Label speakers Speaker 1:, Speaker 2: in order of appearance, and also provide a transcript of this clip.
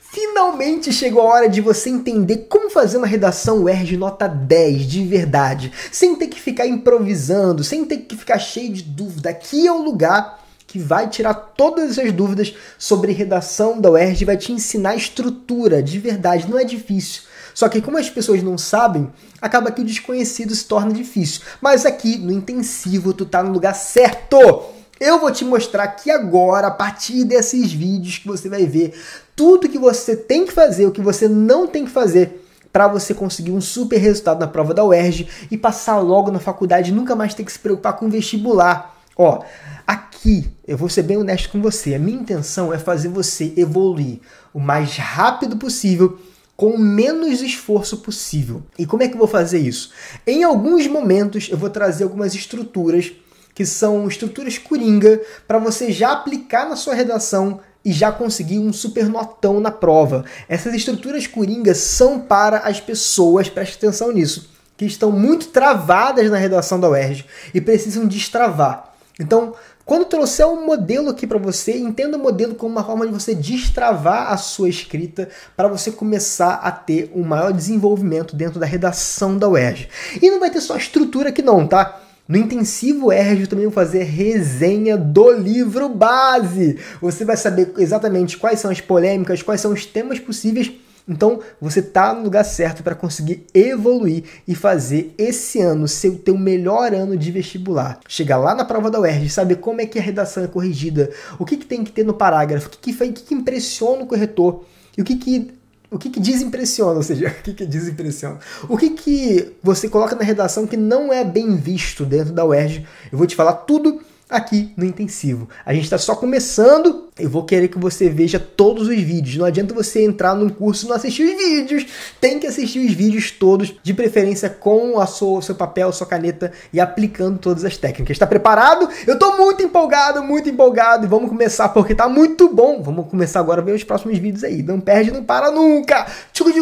Speaker 1: Finalmente chegou a hora de você entender como fazer uma redação de nota 10 de verdade, sem ter que ficar improvisando, sem ter que ficar cheio de dúvida. Aqui é o lugar que vai tirar todas essas dúvidas sobre redação da UERJ, vai te ensinar estrutura de verdade, não é difícil. Só que como as pessoas não sabem, acaba que o desconhecido se torna difícil. Mas aqui no intensivo tu tá no lugar certo. Eu vou te mostrar aqui agora, a partir desses vídeos que você vai ver, tudo que você tem que fazer, o que você não tem que fazer para você conseguir um super resultado na prova da UERJ e passar logo na faculdade e nunca mais ter que se preocupar com vestibular. Ó, aqui eu vou ser bem honesto com você, a minha intenção é fazer você evoluir o mais rápido possível com o menos esforço possível. E como é que eu vou fazer isso? Em alguns momentos eu vou trazer algumas estruturas que são estruturas coringa para você já aplicar na sua redação e já conseguir um super notão na prova. Essas estruturas coringa são para as pessoas, preste atenção nisso, que estão muito travadas na redação da UERJ e precisam destravar. Então, quando trouxer um modelo aqui para você, entenda o modelo como uma forma de você destravar a sua escrita para você começar a ter um maior desenvolvimento dentro da redação da UERJ. E não vai ter só estrutura aqui não, tá? No intensivo ERJ também vou fazer resenha do livro base. Você vai saber exatamente quais são as polêmicas, quais são os temas possíveis. Então, você está no lugar certo para conseguir evoluir e fazer esse ano ser o teu melhor ano de vestibular. Chegar lá na prova da UERJ, saber como é que a redação é corrigida, o que, que tem que ter no parágrafo, o que, que, foi, o que, que impressiona o corretor e o que, que o que, que desimpressiona, ou seja, o que, que desimpressiona? O que, que você coloca na redação que não é bem visto dentro da UERJ? Eu vou te falar tudo aqui no intensivo. A gente está só começando. Eu vou querer que você veja todos os vídeos. Não adianta você entrar num curso e não assistir os vídeos. Tem que assistir os vídeos todos, de preferência com a sua, seu papel, sua caneta e aplicando todas as técnicas. Está preparado? Eu estou muito empolgado, muito empolgado e vamos começar porque está muito bom. Vamos começar agora a ver os próximos vídeos aí. Não perde, não para nunca. Tchucu, tchucu.